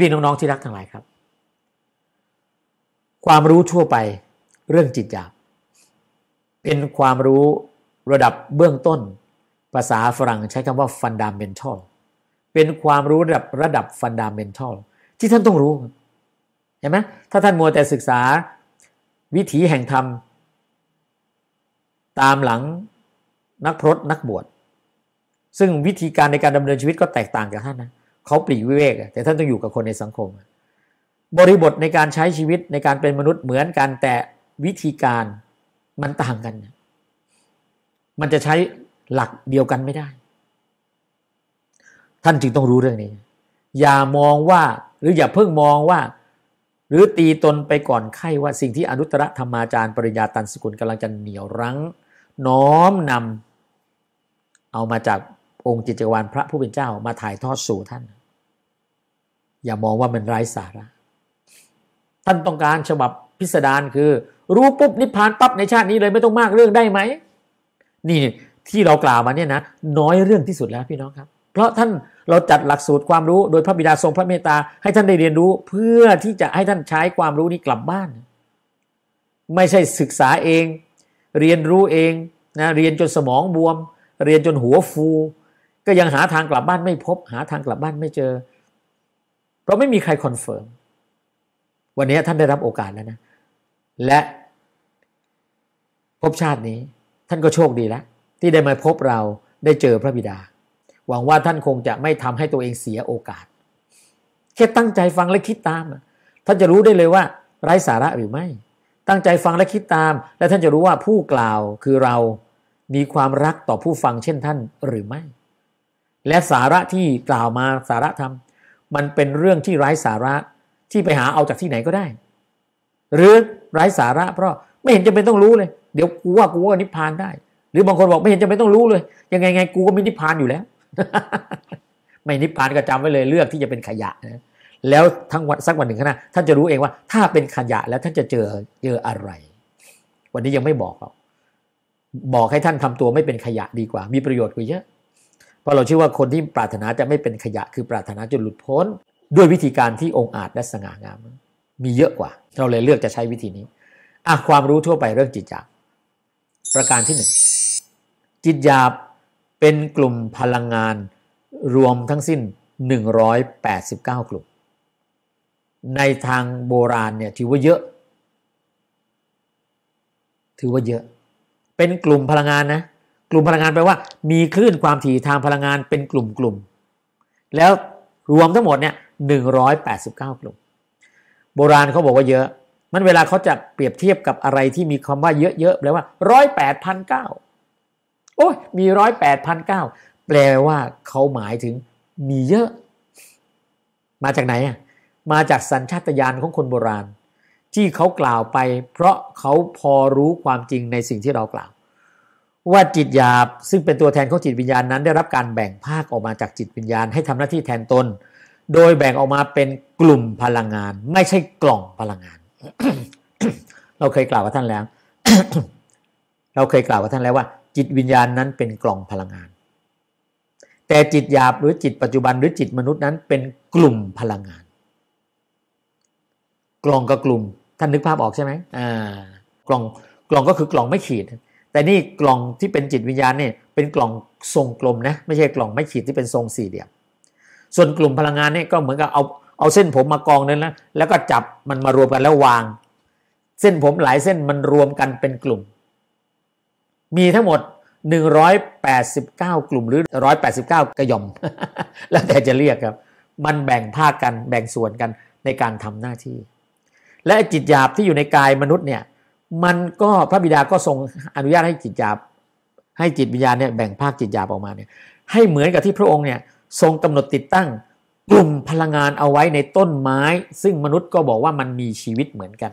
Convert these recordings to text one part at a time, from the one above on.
พี่น้องๆที่รักทั้งหลายครับ ความรู้ทั่วไปเรื่องจิตหยาบเป็นความรู้ระดับเบื้องต้นภาษาฝรั่งใช้คำว่า fundamental เป็นความรู้ระดับระดับ fundamental ที่ท่านต้องรู้เห็นไหมถ้าท่านมัวแต่ศึกษาวิถีแห่งธรรมตามหลังนักพรตนักบวชซึ่งวิธีการในการดำเนินชีวิตก็แตกต่างกับท่านนะเขาปลีกวิเวก แต่ท่านต้องอยู่กับคนในสังคม บริบทในการใช้ชีวิตในการเป็นมนุษย์เหมือนกันแต่วิธีการมันต่างกัน มันจะใช้หลักเดียวกันไม่ได้ ท่านจึงต้องรู้เรื่องนี้ อย่ามองว่าหรืออย่าเพิ่งมองว่า หรือตีตนไปก่อนไข้ว่าสิ่งที่อนุตตรธรรมาจารย์ปริญาตันสกุลกำลังจะเหนี่ยวรั้งน้อมนำเอามาจากองค์จิตจักรวาลพระผู้เป็นเจ้ามาถ่ายทอดสู่ท่าน อย่ามองว่ามันไร้สาระ ท่านต้องการฉบับพิสดารคือ รู้ปุ๊บนิพพานปั๊บในชาตินี้เลยไม่ต้องมากเรื่องได้ไหมนี่ที่เรากล่าวมาเนี่ยนะน้อยเรื่องที่สุดแล้วพี่น้องครับ เพราะท่านเราจัดหลักสูตรความรู้โดยพระบิดาทรงพระเมตตาให้ท่านได้เรียนรู้เพื่อที่จะให้ท่านใช้ความรู้นี้กลับบ้าน ไม่ใช่ศึกษาเอง เรียนรู้เองนะเรียนจนสมองบวม เรียนจนหัวฟูก็ยังหาทางกลับบ้านไม่พบ หาทางกลับบ้านไม่เจอเพราะไม่มีใครคอนเฟิร์มวันนี้ท่านได้รับโอกาสแล้วนะ และ พบชาตินี้ ท่านก็โชคดีแล้วที่ได้มาพบเราได้เจอพระบิดา หวังว่าท่านคงจะไม่ทำให้ตัวเองเสียโอกาสแค่ตั้งใจฟังและคิดตามท่านจะรู้ได้เลยว่า ไร้สาระหรือไม่ ตั้งใจฟังและคิดตาม และท่านจะรู้ว่าผู้กล่าวคือเรามีความรักต่อผู้ฟังเช่นท่านหรือไม่และสาระที่กล่าวมาสาระธรรม มันเป็นเรื่องที่ไร้สาระที่ไปหาเอาจากที่ไหนก็ได้ หรือไร้สาระเพราะไม่เห็นจะเป็นต้องรู้เลย เดี๋ยวกูว่ากูว่านิพพานได้ หรือบางคนบอกไม่เห็นจะเป็นต้องรู้เลย ยังไงไงกูก็มีนิพพานอยู่แล้ว ไม่นิพพานก็จำไว้เลยเลือกที่จะเป็นขยะนะแล้วทั้งวันสักวันหนึ่งขณะนท่านจะรู้เองว่า ถ้าเป็นขยะแล้วท่านจะเจอเจออะไร วันนี้ยังไม่บอกหรอกบอกให้ท่านทำตัวไม่เป็นขยะดีกว่า มีประโยชน์กว่าเยอะเพราะเราเชื่อว่าคนที่ปรารถนาจะไม่เป็นขยะคือปรารถนาจะหลุดพ้น ด้วยวิธีการที่องค์อาจและสง่างามมีเยอะกว่า เราเลยเลือกจะใช้วิธีนี้อ่ะความรู้ทั่วไปเรื่องจิตจาบประการที่หนึ่งจิตหยาบ เป็นกลุ่มพลังงาน รวมทั้งสิ้น 189 กลุ่ม ในทางโบราณเนี่ยถือว่าเยอะ ถือว่าเยอะ เป็นกลุ่มพลังงานนะกลุ่มพลังงานแปลว่ามีคลื่นความถี่ทางพลังงานเป็นกลุ่มๆ แล้วรวมทั้งหมดเนี่ยหนึ่งร้อยแปดสิบเก้ากลุ่ม โบราณเขาบอกว่าเยอะ มันเวลาเขาจะเปรียบเทียบกับอะไรที่มีคำว่าเยอะๆ แปลว่าร้อยแปดพันเก้าโอ้ยมีร้อยแปดพันเก้าแปลว่าเขาหมายถึง มีเยอะ มาจากไหนอ่ะ มาจากสัญชาตญาณของคนโบราณ ที่เขากล่าวไปเพราะเขาพอรู้ความจริงในสิ่งที่เรากล่าวว่าจิตหยาบซึ่งเป็นตัวแทนของจิตวิญญาณนั้น ได้รับการแบ่งภาคออกมาจากจิตวิญญาณ ให้ทำหน้าที่แทนตนโดยแบ่งออกมาเป็นกลุ่มพลังงาน ไม่ใช่กล่องพลังงาน เราเคยกล่าวกับท่านแล้ว เราเคยกล่าวกับท่านแล้วว่าจิตวิญญาณนั้นเป็นกล่องพลังงาน แต่จิตหยาบหรือจิตปัจจุบันหรือจิตมนุษย์นั้น เป็นกลุ่มพลังงาน กล่องกับกลุ่ม ท่านนึกภาพออกใช่ไหมอ่ากล่องกล่องก็คือกล่องไม่ขีดแต่นี่กล่องที่เป็นจิตวิญญาณเนี่ย เป็นกล่องทรงกลมนะ ไม่ใช่กล่องไม่ขีด ที่เป็นทรงสี่เหลี่ยมส่วนกลุ่มพลังงานเนี่ยก็เหมือนกับเอาเอาเส้นผมมากองนั้นนะ แล้วก็จับมันมารวมกันแล้ววาง เส้นผมหลายเส้นมันรวมกันเป็นกลุ่ม มีทั้งหมด 189 กลุ่มหรือ 189กระยอม แล้วแต่จะเรียกครับ มันแบ่งภาคกันแบ่งส่วนกันในการทำหน้าที่ และจิตหยาบที่อยู่ในกายมนุษย์เนี่ยมันก็พระบิดาก็ทรงอนุญาตให้จิตจาให้จิตวิญญาณเนี่ยแบ่งภาคจิตจาออกมาเนี่ย ให้เหมือนกับที่พระองค์เนี่ยทรงกำหนดติดตั้ง กลุ่มพลังงานเอาไว้ในต้นไม้ ซึ่งมนุษย์ก็บอกว่ามันมีชีวิตเหมือนกัน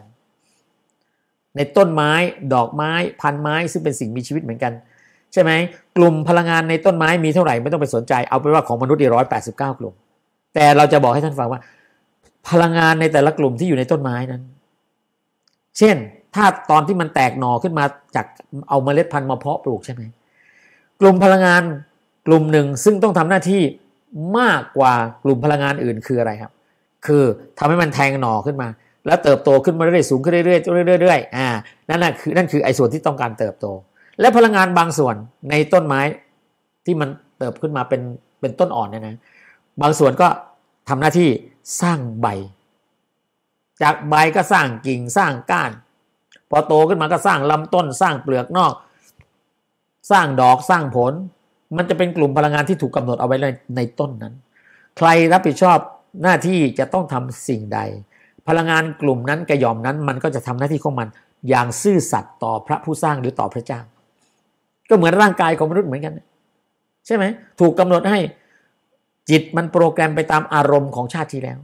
ในต้นไม้ดอกไม้ พันไม้ซึ่งเป็นสิ่งมีชีวิตเหมือนกัน ใช่ไหมกลุ่มพลังงานในต้นไม้มีเท่าไหร่ไม่ต้องไปสนใจเอาเป็นว่าของมนุษย์ร้อยแปดสิบเก้ากลุ่มแต่เราจะบอกให้ท่านฟังว่า พลังงานในแต่ละกลุ่มที่อยู่ในต้นไม้นั้น เช่นถ้าตอนที่มันแตกหน่อขึ้นมาจากเอาเมล็ดพันธุ์มาเพาะปลูกใช่ไหมกลุ่มพลังงานกลุ่มหนึ่งซึ่งต้องทำหน้าที่มากกว่ากลุ่มพลังงานอื่นคืออะไรครับ คือทำให้มันแทงหน่อขึ้นมา แล้วเติบโตขึ้นมาเรื่อยๆสูงขึ้นเรื่อยๆเรื่อยๆเรื่อยๆอ่านั่นน่ะคือ นั่นคือไอ้ส่วนที่ต้องการเติบโต และพลังงานบางส่วนในต้นไม้ที่มันเติบขึ้นมาเป็นเป็นต้นอ่อนเนี่ยนะบางส่วนก็ทำหน้าที่สร้างใบ จากใบก็สร้างกิ่งสร้างก้านพอโตขึ้นมาก็สร้างลำต้นสร้างเปลือกนอก สร้างดอกสร้างผลมันจะเป็นกลุ่มพลังงานที่ถูกกาหนดเอาไว้ในในต้นนั้น ใครรับผิดชอบหน้าที่จะต้องทำสิ่งใด พลังงานกลุ่มนั้นกระยอมนั้นมันก็จะทำหน้าที่ของมัน อย่างซื่อสัตย์ต่อพระผู้สร้างหรือต่อพระเจ้าก็เหมือนร่างกายของมนุษย์เหมือนกันใช่ไหมถูกกำหนดให้จิตมันโปรแกรมไปตามอารมณ์ของชาติที่แล้ว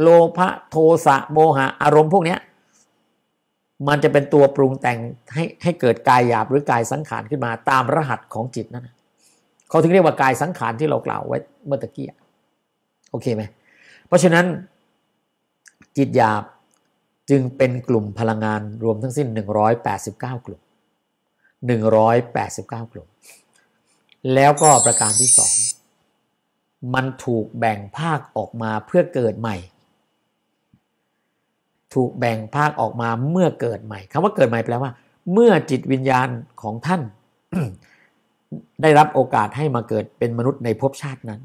โลภะโทสะโมหะอารมณ์พวกเนี้ยมันจะเป็นตัวปรุงแต่งให้ให้เกิดกายหยาบหรือกายสังขารขึ้นมาตามรหัสของจิตนั่นเขาถึงเรียกว่ากายสังขารที่เรากล่าวไว้เมื่อตะกี้ โอเคไหมเพราะฉะนั้นจิตหยาบจึงเป็นกลุ่มพลังงานรวมทั้งสิ้น 189 กลุ่ม 189 กลุ่ม แล้วก็ประการที่สองมันถูกแบ่งภาคออกมาเพื่อเกิดใหม่ถูกแบ่งภาคออกมาเมื่อเกิดใหม่คำว่าเกิดใหม่แปลว่า เมื่อจิตวิญญาณของท่าน ได้รับโอกาสให้มาเกิดเป็นมนุษย์ในภพชาตินั้น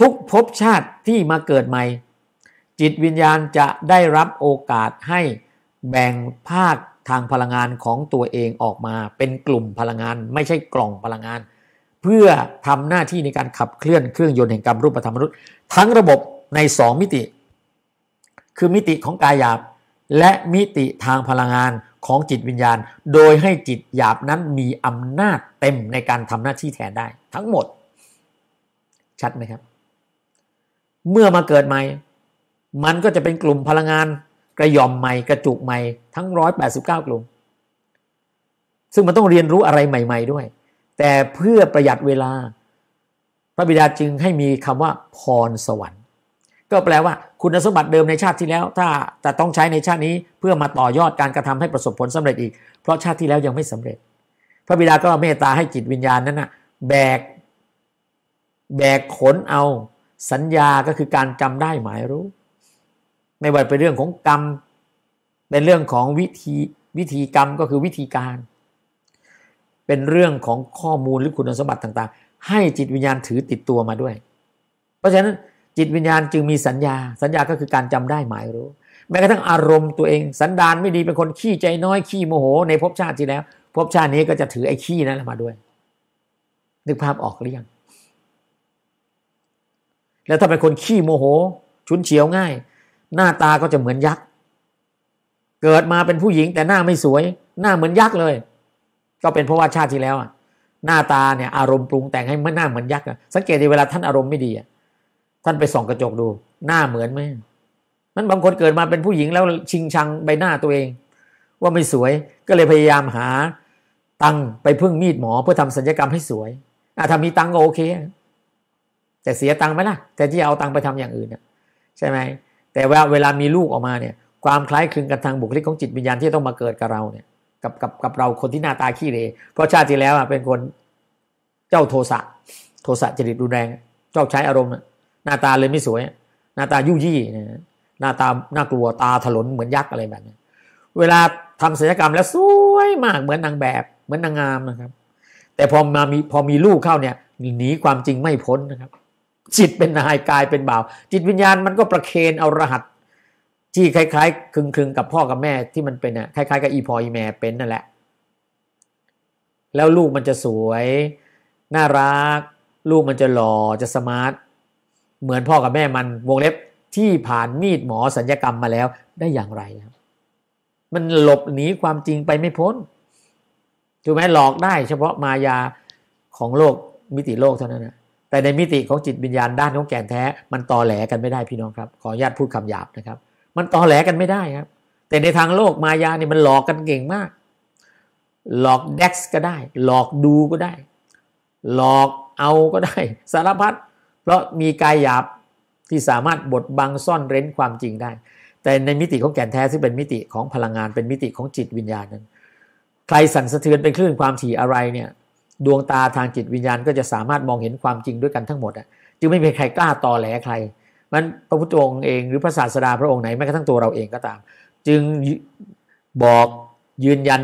ทุกภพชาติที่มาเกิดใหม่ จิตวิญญาณจะได้รับโอกาสให้แบ่งภาค ทางพลังงานของตัวเองออกมาเป็นกลุ่มพลังงาน ไม่ใช่กล่องพลังงาน เพื่อทำหน้าที่ในการขับเคลื่อนเครื่องยนต์แห่งกรรมรูปธรรมมนุษย์ทั้งระบบใน2มิติคือมิติของกายหยาบและมิติทางพลังงานของจิตวิญญาณ โดยให้จิตหยาบนั้นมีอำนาจเต็มในการทำหน้าที่แทนได้ ทั้งหมด ชัดไหมครับ เมื่อมาเกิดใหม่มันก็จะเป็นกลุ่มพลังงาน กระยอมใหม่กระจุกใหม่ทั้ง 189 กลุ่ม ซึ่งมันต้องเรียนรู้อะไรใหม่ๆด้วย แต่เพื่อประหยัดเวลา พระบิดาจึงให้มีคำว่าพรสวรรค์ก็แปลว่าคุณสมบัติเดิมในชาติที่แล้ว ถ้าจะต้องใช้ในชาตินี้เพื่อมาต่อยอดการกระทำให้ประสบผลสำเร็จอีก เพราะชาติที่แล้วยังไม่สำเร็จ พระบิดาก็เมตตาให้จิตวิญญาณนั้นนะแบก แบกขนเอา สัญญาก็คือการจำได้หมายรู้ ไม่ว่าเป็นเรื่องของกรรม เป็นเรื่องของวิธีวิธีกรรมก็คือวิธีการ เป็นเรื่องของข้อมูลหรือคุณสมบัติต่าง ๆ ให้จิตวิญญาณถือติดตัวมาด้วย เพราะฉะนั้นจิตวิญญาณจึงมีสัญญา สัญญาก็คือการจำได้หมายรู้ แม้กระทั่งอารมณ์ตัวเอง สันดานไม่ดีเป็นคนขี้ใจน้อยขี้โมโหในภพชาติที่แล้ว ภพชาตินี้ก็จะถือไอ้ขี้นั้นมาด้วย นึกภาพออกหรือยัง แล้วถ้าเป็นคนขี้โมโห ชุนเฉียวง่าย หน้าตาก็จะเหมือนยักษ์ เกิดมาเป็นผู้หญิงแต่หน้าไม่สวย หน้าเหมือนยักษ์เลย ก็เป็นเพราะว่าชาติที่แล้วอะหน้าตาเนี่ยอารมณ์ปรุงแต่งให้มันหน้าเหมือนยักษ์ สังเกตดีเวลาท่านอารมณ์ไม่ดีท่านไปส่องกระจกดูหน้าเหมือนไหมนั้นบางคนเกิดมาเป็นผู้หญิงแล้วชิงชังใบหน้าตัวเอง ว่าไม่สวยก็เลยพยายามหาตังไปพึ่งมีดหมอ เพื่อทำศัลยกรรมให้สวยอ่ะทามีตังก็โอเค แต่เสียตังไหมล่ะ แต่ที่เอาตังไปทำอย่างอื่น่ใช่ไหมแต่ว่าเวลามีลูกออกมาเนี่ย ความคล้ายคลึงกันทางบุคลิกของจิตวิญญาณที่ต้องมาเกิดกับเราเนี่ย กับกับกับเราคนที่หน้าตาขี้เลยเพราะชาติที่แล้วอ่ะเป็นคนเจ้าโทสะโทสะจริตรุนแรงชอบใช้อารมณ์น้าตาเลยไม่สวย หน้าตายุ่ยี่นะหน้าตาน่ากลัวตาถลนเหมือนยักษ์อะไรแบบนี้เวลาทำศิลปกรรมแล้วสวยมากเหมือนนางแบบ เหมือนนางงามนะครับ แต่พอมามีพอมีลูกเข้าเนี่ยหนีความจริงไม่พ้นนะครับ จิตเป็นนาย กายเป็นบ่าว จิตวิญญาณมันก็ประเคนเอารหัสที่คล้ายๆคลึงๆ กับพ่อกับแม่ที่มันเป็นน่ะคล้ายๆกับอีพออีแม่เป็นนั่นแหละแล้วลูกมันจะสวย น่ารัก ลูกมันจะหล่อจะสมาร์ทเหมือนพ่อกับแม่มันวงเล็บ ที่ผ่านมีดหมอสัญญกรรมมาแล้วได้อย่างไรครับ มันหลบหนีความจริงไปไม่พ้นถูกไหมหลอกได้เฉพาะมายาของโลกมิติโลกเท่านั้นนะแต่ในมิติของจิตวิญญาณด้านของแก่นแท้มันตอแหลกันไม่ได้พี่น้องครับ ขออนุญาตพูดคำหยาบนะครับ มันตอแหลกันไม่ได้ครับ แต่ในทางโลกมายาเนี่ยมันหลอกกันเก่งมาก หลอกเด็กก็ได้ หลอกดูก็ได้หลอกเอาก็ได้ สารพัดพราะมีกายหยาบที่สามารถบดบังซ่อนเร้นความจริงได้ แต่ในมิติของแก่นแท้ซึ่งเป็นมิติของพลังงานเป็นมิติของจิตวิญญาณนั้น ใครสั่นสะเทือนเป็นคลื่นความถี่อะไรเนี่ย ดวงตาทางจิตวิญญาณก็จะสามารถมองเห็นความจริงด้วยกันทั้งหมดอ่ะจึงไม่มีใครกล้าต่อแหลใครมันพระพุทธองค์เองหรือพระศาสดาพระองค์ไหนแม้กระทั่งตัวเราเองก็ตาม จึงบอกยืนยัน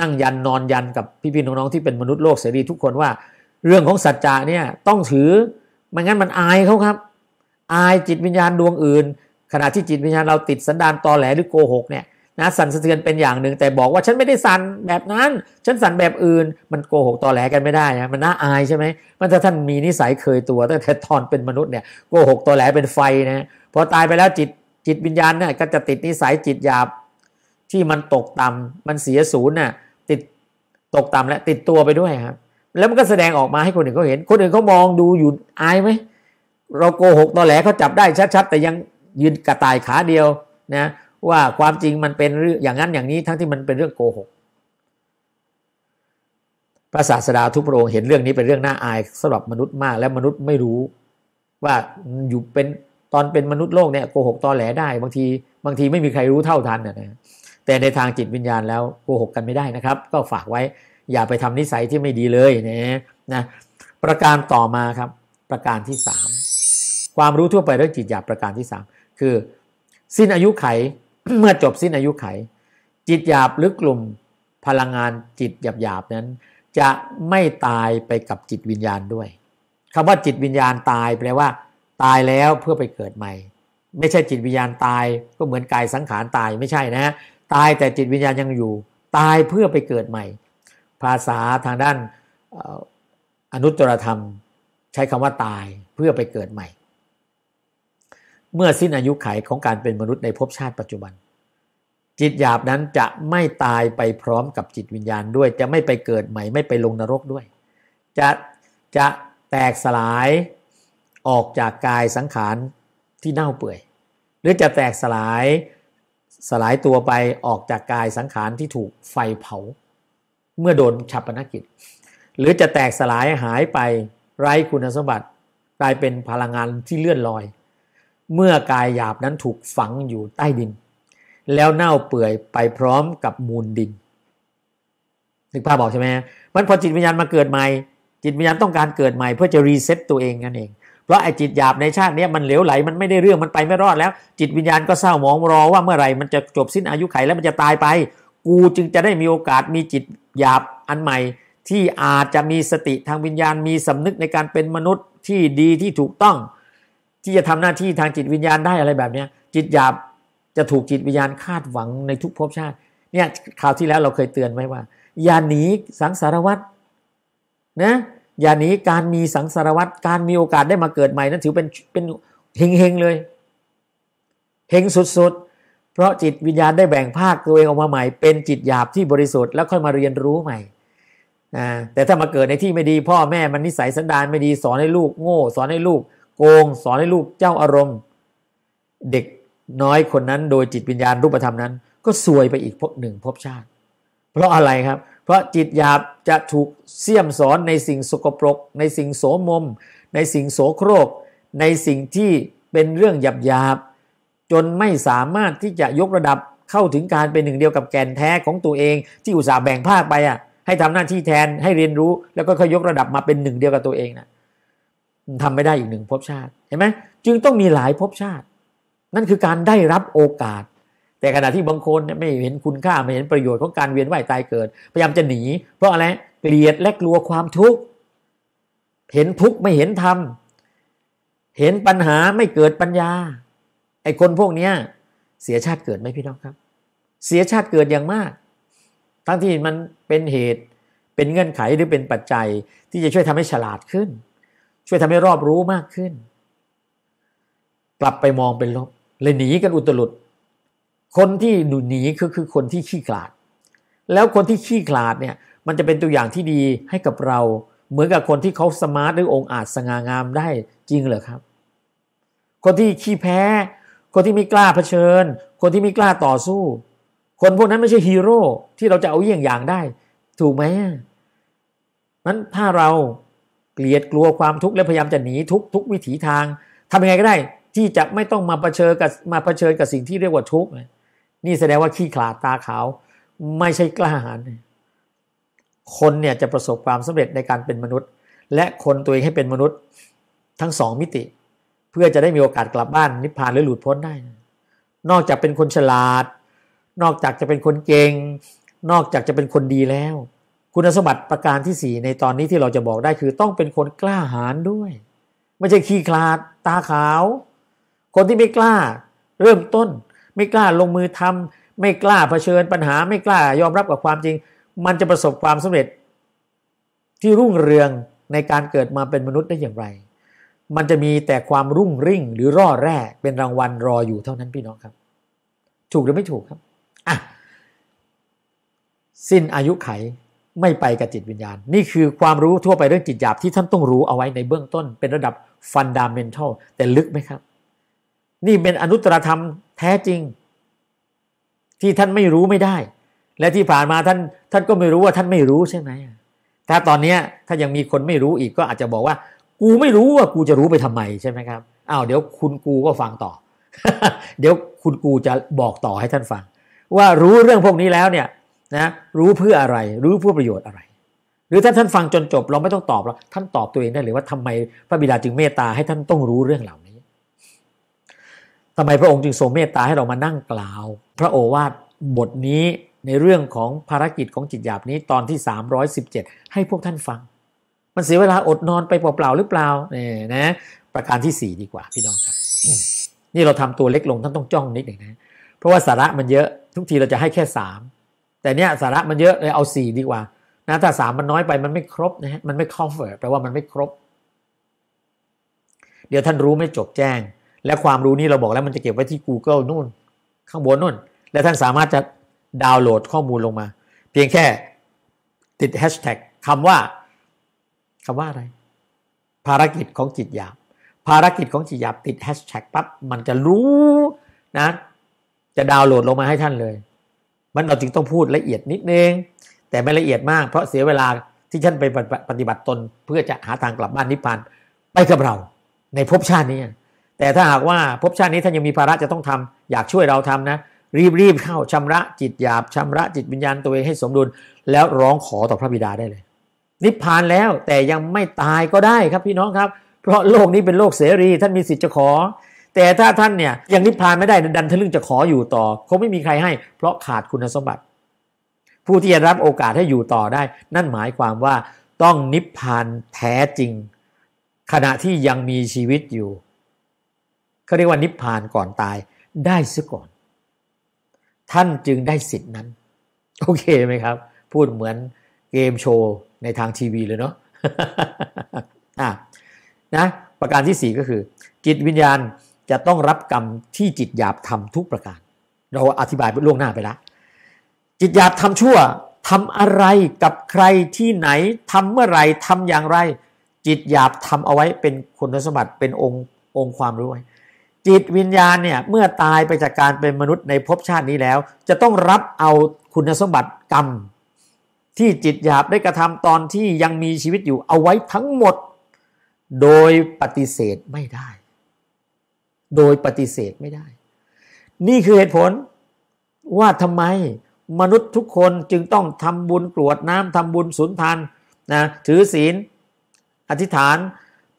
นั่งยันนอนยันกับพี่่น้องๆที่เป็นมนุษย์โลกเสรีทุกคนว่า เรื่องของสัจจะเนี่ยต้องถือไม่งั้นมันอายเขาครับ อายจิตวิญญาณดวงอื่น ขณะที่จิตวิญญาณเราติดสันดานตอแหล หรือโกหกเนี่ยนะสั่นสะเทือนเป็นอย่างหนึ่งแต่บอกว่าฉันไม่ได้สั่นแบบนั้น ฉันสั่นแบบอื่น มันโกหกตอแหลกันไม่ได้นะมันน่าอายใช่ไหมมันถ้าท่านมีนิสัยเคยตัวตั้งแต่ตอนเป็นมนุษย์เนี่ยโกหกตอแหลเป็นไฟนะพอตายไปแล้วจิตจิตวิญญาณเนี่ยก็จะติดนิสัยจิตหยาบที่มันตกต่ำ มันเสียศูนย์น่ะติดตกต่ำและติดตัวไปด้วยครับแล้วมันก็แสดงออกมาให้คนอื่นเขาเห็น คนอื่นเขามองดูอยู่อายไหม เราโกหกตอแหลเขาจับได้ชัด ๆ แต่ยังยืนกระต่ายขาเดียวนะ ว่าความจริงมันเป็นเรื่อย่างนั้นอย่างนี้ทั้งที่มันเป็นเรื่องโกหก พระศาสดาทุกพระองค์เห็นเรื่องนี้เป็นเรื่องน่าอายสำหรับมนุษย์มาก และมนุษย์ไม่รู้ว่าอยู่เป็นตอนเป็นมนุษย์โลกเนี่ยโกหกตอแหลได้บางที บางทีไม่มีใครรู้เท่าทันนะแต่ในทางจิตวิญญาณ แล้วโกหกกันไม่ได้นะครับ ก็ฝากไว้อย่าไปทำนิสัยที่ไม่ดีเลยนะนะ ประการต่อมาครับ ประการที่ 3 ความรู้ทั่วไปเรื่องจิตหยาบ ประการที่ 3 คือ สิ้นอายุไข เมื่อจบสิ้นอายุไข จิตหยาบหรือกลุ่มพลังงานจิตหยาบหยาบนั้น จะไม่ตายไปกับจิตวิญญาณด้วย คำว่าจิตวิญญาณตายแปลว่า ตายแล้วเพื่อไปเกิดใหม่ ไม่ใช่จิตวิญญาณตายก็เหมือนกายสังขารตายไม่ใช่นะ ตายแต่จิตวิญญาณยังอยู่ ตายเพื่อไปเกิดใหม่ภาษาทางด้านอนุตตรธรรมใช้คำว่าตายเพื่อไปเกิดใหม่ เมื่อสิ้นอายุขัยของการเป็นมนุษย์ในภพชาติปัจจุบัน จิตหยาบนั้นจะไม่ตายไปพร้อมกับจิตวิญญาณด้วย จะไม่ไปเกิดใหม่ ไม่ไปลงนรกด้วยจะจะแตกสลายออกจากกายสังขารที่เน่าเปื่อย หรือจะแตกสลายสลายตัวไปออกจากกายสังขารที่ถูกไฟเผาเมื่อโดนฉับปนกกิจ หรือจะแตกสลายหายไปไร้คุณสมบัติ กลายเป็นพลังงานที่เลื่อนลอย เมื่อกายหยาบนั้นถูกฝังอยู่ใต้ดิน แล้วเน่าเปื่อยไปพร้อมกับมูลดินนึกภาพบอกใช่ไหมมันพอจิตวิญญาณมาเกิดใหม่ จิตวิญญาณต้องการเกิดใหม่ เพื่อจะรีเซ็ตตัวเองนั่นเอง เพราะไอ้จิตหยาบในชาตินี้มันเหลวไหลมันไม่ได้เรื่องมันไปไม่รอดแล้ว จิตวิญญาณก็เศร้ามองรอว่าเมื่อไหร่มันจะจบสิ้นอายุไขแล้วมันจะตายไปกูจึงจะได้มีโอกาสมีจิตหยาบอันใหม่ ที่อาจจะมีสติทางวิญญาณ มีสำนึกในการเป็นมนุษย์ที่ดีที่ถูกต้อง ที่จะทำหน้าที่ทางจิตวิญญาณได้อะไรแบบนี้จิตหยาบจะถูกจิตวิญญาณคาดหวังในทุกภพชาติเนี่ยคราวที่แล้วเราเคยเตือนไว้ว่าอย่าหนีสังสารวัตรนะอย่าหนีการมีสังสารวัตรการมีโอกาสได้มาเกิดใหม่นั้นถือเป็นเป็นเฮงเฮงเลยเฮงสุดๆเพราะจิตวิญญาณได้แบ่งภาคตัวเองออกมาใหม่เป็นจิตหยาบที่บริสุทธิ์แล้วค่อยมาเรียนรู้ใหม่นะแต่ถ้ามาเกิดในที่ไม่ดีพ่อแม่มันนิสัยสันดานไม่ดีสอนให้ลูกโง่ สอนให้ลูก โกง สอนให้ลูกเจ้าอารมณ์ เด็กน้อยคนนั้นโดยจิตวิญญาณรูปธรรมนั้น ก็ซวยไปอีกพบหนึ่งพบชาติ เพราะอะไรครับเพราะจิตหยาบจะถูกเสี่ยมสอนในสิ่งสกปรก ในสิ่งโสมม ในสิ่งโสโครก ในสิ่งที่เป็นเรื่องหยาบหยาบจนไม่สามารถที่จะยกระดับเข้าถึงการเป็นหนึ่งเดียวกับแกนแท้ของตัวเอง ที่อุตสาห์แบ่งภาคไปอ่ะให้ทำหน้าที่แทนให้เรียนรู้แล้วก็ค่อยยกระดับมาเป็นหนึ่งเดียวกับตัวเองนะทำไม่ได้อีกหนึ่งภพชาติเห็นไหมจึงต้องมีหลายภพชาติ นั่นคือการได้รับโอกาส แต่ขณะที่บางคนไม่เห็นคุณค่าไม่เห็นประโยชน์ของการเวียนว่ายตายเกิด พยายามจะหนี เพราะอะไรเกลียดและกลัวความทุกข์เห็นทุกข์ไม่เห็นธรรมเห็นปัญหาไม่เกิดปัญญาไอ้คนพวกเนี้ยเสียชาติเกิดไหมพี่น้องครับ เสียชาติเกิดอย่างมาก ทั้งที่มันเป็นเหตุ เป็นเงื่อนไขหรือเป็นปัจจัย ที่จะช่วยทำให้ฉลาดขึ้น ช่วยทำให้รอบรู้มากขึ้นกลับไปมองเป็นลบเลยหนีกันอุตลุดคนที่หนุนหนีคือคือคนที่ขี้ขลาด แล้วคนที่ขี้ขลาดเนี่ย มันจะเป็นตัวอย่างที่ดีให้กับเราเหมือนกับคนที่เขาสมาร์ทหรือองอาจสง่างามได้จริงเหรอครับ คนที่ขี้แพ้คนที่ไม่กล้าเผชิญ คนที่ไม่กล้าต่อสู้ คนพวกนั้นไม่ใช่ฮีโร่ที่เราจะเอาเยี่ยงอย่างได้ ถูกไหมนั้นถ้าเราเกลียดกลัวความทุกข์และพยายามจะหนีทุกทุกวิถีทางทำยังไงก็ได้ ที่จะไม่ต้องมาเผชิญกับมาเผชิญกับสิ่งที่เรียกว่าทุกข์นี่แสดงว่าขี้ขลาดตาขาว ไม่ใช่กล้าหาญคนเนี่ยจะประสบความสำเร็จในการเป็นมนุษย์ และคนตัวเองให้เป็นมนุษย์ทั้งสองมิติเพื่อจะได้มีโอกาสกลับบ้านนิพพานหรือหลุดพ้นได้ นอกจากเป็นคนฉลาด นอกจากจะเป็นคนเก่งนอกจากจะเป็นคนดีแล้ว คุณสมบัติประการที่4ในตอนนี้ที่เราจะบอกได้คือ ต้องเป็นคนกล้าหาญด้วยไม่ใช่ขี้คลาดตาขาว คนที่ไม่กล้า เริ่มต้น ไม่กล้าลงมือทำ ไม่กล้าเผชิญปัญหาไม่กล้ายอมรับกับความจริง มันจะประสบความสำเร็จ ที่รุ่งเรืองในการเกิดมาเป็นมนุษย์ได้อย่างไรมันจะมีแต่ความรุ่งริ่งหรือร่อแร่เป็นรางวัลรออยู่เท่านั้นพี่น้องครับ ถูกหรือไม่ถูกครับอ่ะสิ้นอายุไขไม่ไปกับจิตวิญญาณ นี่คือความรู้ทั่วไปเรื่องจิตหยาบที่ท่านต้องรู้เอาไว้ในเบื้องต้น เป็นระดับฟันดามเมนทัลแต่ลึกไหมครับ นี่เป็นอนุตตรธรรมแท้จริง ที่ท่านไม่รู้ไม่ได้ และที่ผ่านมาท่านท่านก็ไม่รู้ว่าท่านไม่รู้ใช่ไหมถ้าตอนนี้ถ้ายังมีคนไม่รู้อีกก็อาจจะบอกว่ากูไม่รู้ว่ากูจะรู้ไปทำไม ใช่ไหมครับอ้าวเดี๋ยวคุณกูก็ฟังต่อ เดี๋ยวคุณกูจะบอกต่อให้ท่านฟัง ว่ารู้เรื่องพวกนี้แล้วเนี่ย นะ รู้เพื่ออะไรรู้เพื่อประโยชน์อะไร หรือถ้าท่านฟังจนจบเราไม่ต้องตอบแร้วท่านตอบตัวเองได้เลยว่าทำไมพระบิดาจึงเมตตาให้ท่านต้องรู้เรื่องเหล่านี้ ทำไมพระองค์จึงทรงเมตตาให้เรามานั่งกล่าว พระโอวาทบทนี้ในเรื่องของภารกิจของจิตหยาบนี้ตอนที่ 317 ให้พวกท่านฟังมันเสียเวลาอดนอนไปเปล่าๆหรือเปล่าเนี่ยนะ ประการที่สี่ดีกว่า พี่น้องครับนี่เราทำตัวเล็กลงท่านต้องจ้องนิดหนึ่งนะเพราะว่าสาระมันเยอะทุกทีเราจะให้แค่สามแต่เนี้ยสาระมันเยอะเลยเอาสี่ดีกว่า นะถ้าสามมันน้อยไปมันไม่ครบนะฮะมันไม่ cover แปลว่ามันไม่ครบ เดี๋ยวท่านรู้ไม่จบแจ้ง และความรู้นี้เราบอกแล้วมันจะเก็บไว้ที่ Google นู่น ข้างบนนู่นและท่านสามารถจะดาวน์โหลดข้อมูลลงมา เพียงแค่ ติดแฮชแท็กคำว่าคำว่าอะไร ภารกิจของจิตหยาบ ภารกิจของจิตหยาบติดแฮชแท็กปั๊บมันจะรู้นะ จะดาวน์โหลดลงมาให้ท่านเลย มันเราจึงต้องพูดละเอียดนิดนึงแต่ไม่ละเอียดมากเพราะเสียเวลาที่ท่านไปปฏิบัติตน เพื่อจะหาทางกลับบ้านนิพพานไปกับเรา ในภพชาตินี้ แต่ถ้าหากว่าภพชาตินี้ท่านยังมีภาระจะต้องทำ อยากช่วยเราทำนะ รีบๆเข้าชำระจิตหยาบ ชำระจิตวิญญาณตัวเองให้สมดุลแล้วร้องขอต่อพระบิดาได้เลยนิพพานแล้วแต่ยังไม่ตายก็ได้ครับพี่น้องครับ เพราะโลกนี้เป็นโลกเสรีท่านมีสิทธิ์จะขอ แต่ถ้าท่านเนี่ยยังนิพพานไม่ได้ ดันทะลึ่งจะขออยู่ต่อคงไม่มีใครให้ เพราะขาดคุณสมบัติ ผู้ที่จะรับโอกาสให้อยู่ต่อได้ นั่นหมายความว่าต้องนิพพานแท้จริง ขณะที่ยังมีชีวิตอยู่เขาเรียกว่านิพพานก่อนตายได้ซะก่อน ท่านจึงได้สิทธินั้น โอเคไหมครับ พูดเหมือนเกมโชว์ในทางทีวี เลยเนาะอ่ะนะประการที่ 4 ก็คือ จิตวิญญาณจะต้องรับกรรมที่จิตหยาบทำทุกประการ เราอธิบายล่วงหน้าไปละจิตหยาบทำชั่วทำอะไรกับใครที่ไหนทำเมื่อไรทำอย่างไร จิตหยาบทำเอาไว้เป็นคุณสมบัติเป็นองค์องค์ความรู้ไว้จิตวิญญาณเนี่ย เมื่อตายไปจากการเป็นมนุษย์ในภพชาตินี้แล้ว จะต้องรับเอาคุณสมบัติกรรมที่จิตหยาบได้กระทำตอนที่ยังมีชีวิตอยู่เอาไว้ทั้งหมด โดยปฏิเสธไม่ได้ โดยปฏิเสธไม่ได้ นี่คือเหตุผลว่าทำไมมนุษย์ทุกคนจึงต้องทำบุญกรวดน้ำทำบุญสุนทานนะถือศีล อธิษฐาน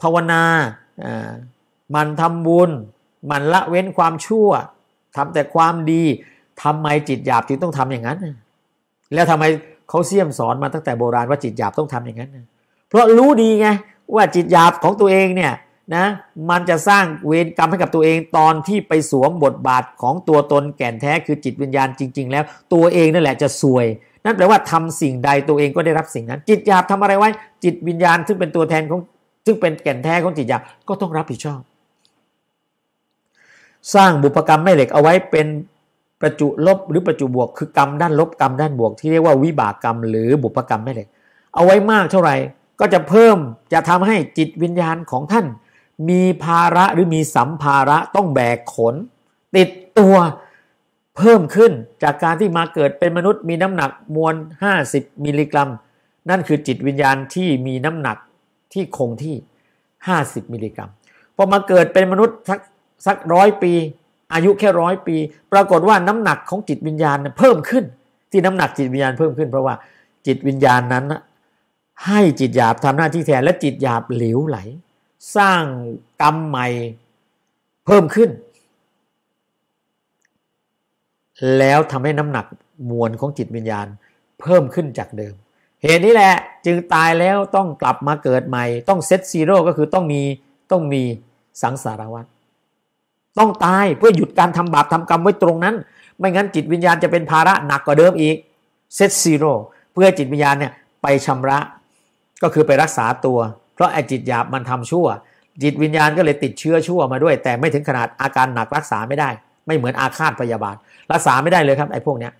ภาวนา มันทำบุญมันละเว้นความชั่วทำแต่ความดีทำไมจิตหยาบจึงต้องทำอย่างนั้น แล้วทำไมเขาเสี่ยมสอนมาตั้งแต่โบราณว่าจิตหยาบต้องทำอย่างนั้น เพราะรู้ดีไงว่าจิตหยาบของตัวเองเนี่ยนะมันจะสร้างเวรกรรมให้กับตัวเองตอนที่ไปสวมบทบาทของตัวตนแก่นแท้คือจิตวิญญาณจริง ๆ แล้วตัวเองนั่นแหละจะซวย นั่นแปลว่าทำสิ่งใดตัวเองก็ได้รับสิ่งนั้น จิตหยาบทำอะไรไว้จิตวิญญาณซึ่งเป็นตัวแทนของซึ่งเป็นแก่นแท้ของจิตหยาบก็ต้องรับผิดชอบ สร้างบุพกรรมไม่เหล็กเอาไว้เป็นประจุลบหรือประจุบวกคือกรรมด้านลบกรรม ด้านบวก ที่เรียกว่าวิบากกรรมหรือบุพกรรมไม่เลยเอาไว้มากเท่าไหร่ก็จะเพิ่มจะทำให้จิตวิญญาณของท่าน มีภาระหรือมีสัมภาระต้องแบกขน ติดตัวเพิ่มขึ้นจากการที่มาเกิดเป็นมนุษย์มีน้ำหนักมวล50มิลลิกรัม นั่นคือจิตวิญญาณที่มีน้ำหนักที่คงที่ 50มิลลิกรัมพอมาเกิดเป็นมนุษย์สักสักร้อยปีอายุแค่ร้อยปี ปรากฏว่าน้ำหนักของจิตวิญญาณเพิ่มขึ้นที่น้ำหนักจิตวิญญาณเพิ่มขึ้น เพราะว่าจิตวิญญาณนั้นให้จิตหยาบทำหน้าที่แทนและจิตหยาบเหลวไหล สร้างกรรมใหม่เพิ่มขึ้น แล้วทำให้น้ำหนักมวลของจิตวิญญาณเพิ่มขึ้นจากเดิม เหตุนี้แหละจึงตายแล้วต้องกลับมาเกิดใหม่ ต้องเซตซีโร่ก็คือต้องมีต้องมีสังสารวัตรต้องตายเพื่อหยุดการทำบาปทำกรรมไว้ตรงนั้น ไม่งั้นจิตวิญญาณจะเป็นภาระหนักกว่าเดิมอีกเซตซีโร่เพื่อจิตวิญญาณเนี่ยไปชำระก็คือไปรักษาตัว เพราะไอ้จิตหยาบมันทำชั่ว จิตวิญญาณก็เลยติดเชื้อชั่วมาด้วย แต่ไม่ถึงขนาดอาการหนักรักษาไม่ได้ ไม่เหมือนอาฆาตพยาบาทรักษาไม่ได้เลยครับไอ้พวกเนี้ย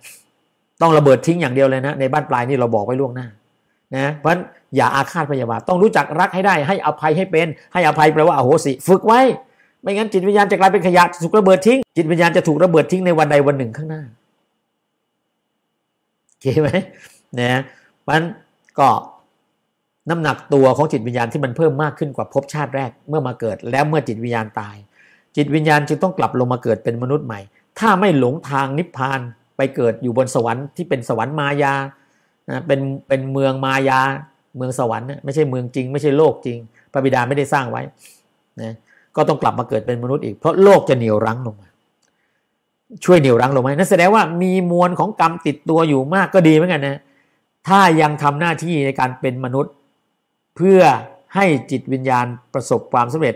ต้องระเบิดทิ้งอย่างเดียวเลยนะในบ้านปลายนี่เราบอกไว้ล่วงหน้านะเพราะฉะนั้นอย่าอาฆาตพยาบาทต้องรู้จักรักให้ได้ ให้อภัยให้เป็นให้อภัยแปลว่าอโหสิฝึกไว้ไม่งั้นจิตวิญญาณจะกลายเป็นขยะถูกระเบิดทิ้งจิตวิญญาณจะถูกระเบิดทิ้งในวันใดวันหนึ่งข้างหน้าเข้าไหมนะมันก็น้ำหนักตัวของจิตวิญญาณที่มันเพิ่มมากขึ้นกว่าภพชาติแรก เมื่อมาเกิด แล้วเมื่อจิตวิญญาณตาย จิตวิญญาณจึงต้องกลับลงมาเกิดเป็นมนุษย์ใหม่ ถ้าไม่หลงทางนิพพานไปเกิดอยู่บนสวรรค์ที่เป็นสวรรค์มายาเป็นเป็นเมืองมายา เมืองสวรรค์ไม่ใช่เมืองจริงไม่ใช่โลกจริง พระบิดาไม่ได้สร้างไว้นะก็ต้องกลับมาเกิดเป็นมนุษย์อีกเพราะโลกจะเหนี่ยวรั้งลงมา ช่วยเหนี่ยวรั้งลงไหมนั่นแสดงว่ามีมวลของกรรมติดตัวอยู่มากก็ดีเหมือนกันนะถ้ายังทำหน้าที่ในการเป็นมนุษย์ เพื่อให้จิตวิญญาณประสบความสำเร็จ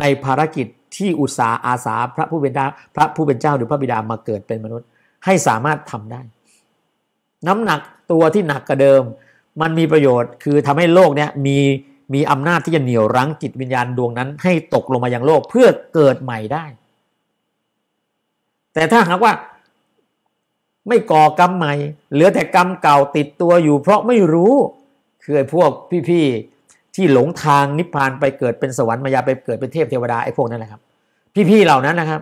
ในภารกิจที่อุตสาอาสา พระผู้เป็นดาพระผู้เป็นเจ้าหรือพระบิดามาเกิดเป็นมนุษย์ ให้สามารถทำได้ น้ำหนักตัวที่หนักกว่าเดิม มันมีประโยชน์ คือทำให้โลกเนี้ยมีมีอำนาจที่จะเหนี่ยวรั้งจิตวิญญาณดวงนั้น ให้ตกลงมายังโลกเพื่อเกิดใหม่ได้ แต่ถ้าหากว่าไม่ก่อกรรมใหม่ เหลือแต่กรรมเก่าติดตัวอยู่ เพราะไม่รู้คือพวกพี่ๆที่หลงทางนิพพานไปเกิดเป็นสวรรค์มายาไปเกิดเป็นเทพเทวดาไอ้พวกนั้นแหละครับ พี่ๆเหล่านั้นนะครับ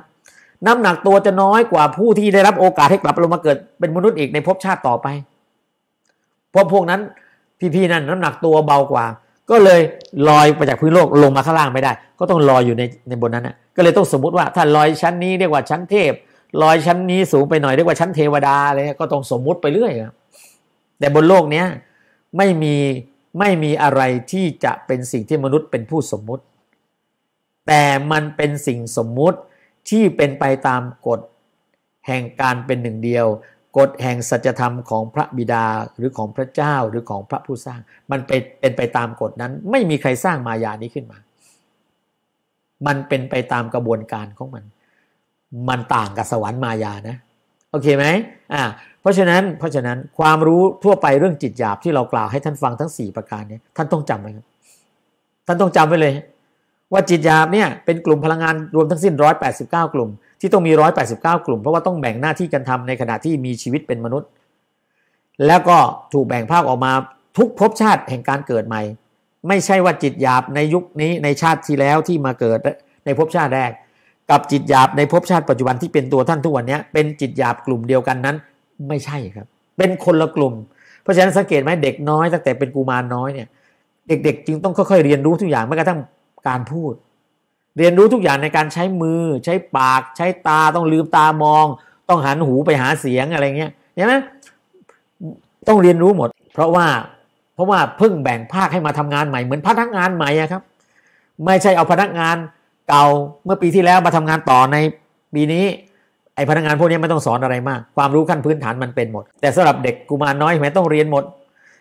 น้ำหนักตัวจะน้อยกว่าผู้ที่ได้รับโอกาสให้กลับลงมาเกิดเป็นมนุษย์อีกในภพชาติต่อไปเพราะพวกนั้นพี่ๆนั้นน้ำหนักตัวเบากว่าก็เลยลอยไปจากพื้นโลกลงมาข้างล่างไม่ได้ ก็ต้องลอยอยู่ในในบนนั้นนะ ก็เลยต้องสมมุติว่าถ้าลอยชั้นนี้เรียกว่าชั้นเทพ ลอยชั้นนี้สูงไปหน่อยเรียกว่าชั้นเทวดาอะไรก็ต้องสมมุติไปเรื่อยครับแต่บนโลกเนี้ยไม่มีไม่มีอะไรที่จะเป็นสิ่งที่มนุษย์เป็นผู้สมมุติ แต่มันเป็นสิ่งสมมุติที่เป็นไปตามกฎแห่งการเป็นหนึ่งเดียวกฎแห่งสัจธรรมของพระบิดาหรือของพระเจ้าหรือของพระผู้สร้าง มันเป็นเป็นไปตามกฎนั้นไม่มีใครสร้างมายานี้ขึ้นมา มันเป็นไปตามกระบวนการของมัน มันต่างกับสวรรค์มายานะ โอเคไหมอ่า เพราะฉะนั้นเพราะฉะนั้นความรู้ทั่วไปเรื่องจิตหยาบที่เรากล่าวให้ท่านฟังทั้ง4ประการนี้ท่านต้องจำไว้ครับท่านต้องจำไว้เลย ว่าจิตหยาบเนี่ยเป็นกลุ่มพลังงานรวมทั้งสิ้น189กลุ่มที่ต้องมี 189 กลุ่ม เพราะว่าต้องแบ่งหน้าที่กันทำในขณะที่มีชีวิตเป็นมนุษย์ แล้วก็ถูกแบ่งภาคออกมาทุกภพชาติแห่งการเกิดใหม่ ไม่ใช่ว่าจิตหยาบในยุคนี้ในชาติที่แล้วที่มาเกิดในภพชาติแรก กับจิตหยาบในภพชาติปัจจุบันที่เป็นตัวท่านทุกวันนี้เป็นจิตหยาบกลุ่มเดียวกันนั้น ไม่ใช่ครับ เป็นคนละกลุ่มเพราะฉะนั้นสังเกตไหมเด็กน้อยตั้งแต่เป็นกุมารน้อยเนี่ย เด็ก ๆจึงต้องค่อยๆเรียนรู้ทุกอย่างแม้กระทั่งการพูดเรียนรู้ทุกอย่างในการใช้มือ ใช้ปากใช้ตาต้องลืมตามอง ต้องหันหูไปหาเสียงอะไรเงี้ยเห็นไหมต้องเรียนรู้หมด เพราะว่าเพราะว่าเพิ่งแบ่งภาคให้มาทำงานใหม่เหมือนพนักงานใหม่ครับ ไม่ใช่เอาพนักงานเก่าเมื่อปีที่แล้วมาทำงานต่อในปีนี้ ไอพนักงานพวกนี้ไม่ต้องสอนอะไรมาก ความรู้ขั้นพื้นฐานมันเป็นหมด แต่สำหรับเด็กกุมารน้อยแม่ต้องเรียนหมด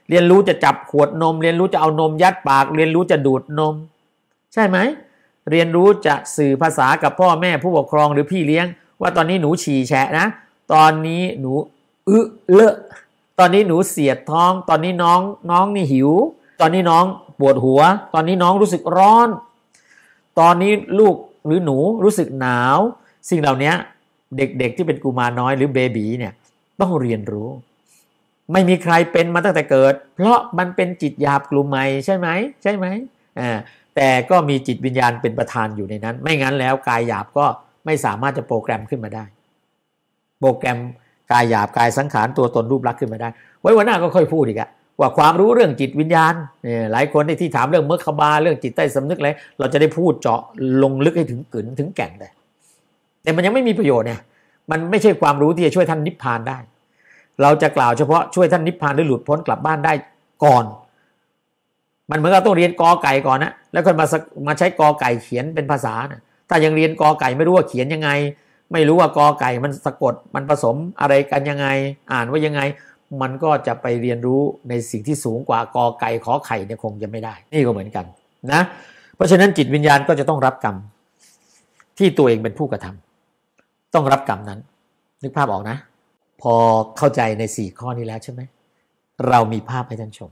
เรียนรู้จะจับขวดนม เรียนรู้จะเอานมยัดปาก เรียนรู้จะดูดนม ใช่ไหมเรียนรู้จะสื่อภาษากับพ่อแม่ผู้ปกครองหรือพี่เลี้ยง ว่าตอนนี้หนูฉี่แฉะนะตอนนี้หนูอึเลอะตอนนี้หนูเสียดท้อง ตอนนี้น้องน้องนี่หิว ตอนนี้น้องปวดหัว ตอนนี้น้องรู้สึกร้อน ตอนนี้ลูกหรือหนูรู้สึกหนาว สิ่งเหล่านี้เด็ก ๆที่เป็นกุมารน้อย หรือเบบีเนี่ย ต้องเรียนรู้ ไม่มีใครเป็นมาตั้งแต่เกิด เพราะมันเป็นจิตหยาบกลุ่มใหม่ใช่ไหมใช่ไหมอ่าแต่ก็มีจิตวิญญาณเป็นประธานอยู่ในนั้น ไม่งั้นแล้วกายหยาบก็ไม่สามารถจะโปรแกรมขึ้นมาได้ โปรแกรมกายหยาบกายสังขารตัวตนรูปลักษณ์ขึ้นมาได้ ไว้วันหน้าก็ค่อยพูดอีกอะว่าความรู้เรื่องจิตวิญญาณเนี่ยหลายคนที่ถามเรื่องเม่อคบาเรื่องจิตใต้สำนึกอะไรเราจะได้พูดเจาะลงลึกให้ถึงกลืนถึงแก่นเลยแต่มันยังไม่มีประโยชน์เนี่ยมันไม่ใช่ความรู้ที่จะช่วยท่านนิพพานได้ เราจะกล่าวเฉพาะช่วยท่านนิพพานหรือหลุดพ้นกลับบ้านได้ก่อนมันเหมือนกับต้องเรียนกอไก่ก่อนนะแล้วคนมามาใช้กอไก่เขียนเป็นภาษานะถ้ายังเรียนกอไก่ไม่รู้ว่าเขียนยังไง ไม่รู้ว่ากอไก่มันสะกด มันผสมอะไรกันยังไง อ่านว่ายังไง มันก็จะไปเรียนรู้ในสิ่งที่สูงกว่ากอไก่ขอไข่เนี่ยคงจะไม่ได้นี่ก็เหมือนกันนะ เพราะฉะนั้นจิตวิญญาณก็จะต้องรับกรรมที่ตัวเองเป็นผู้กระทำ ต้องรับกรรมนั้น นึกภาพออกนะ พอเข้าใจในสี่ข้อนี้แล้วใช่ไหมเรามีภาพให้ท่านชม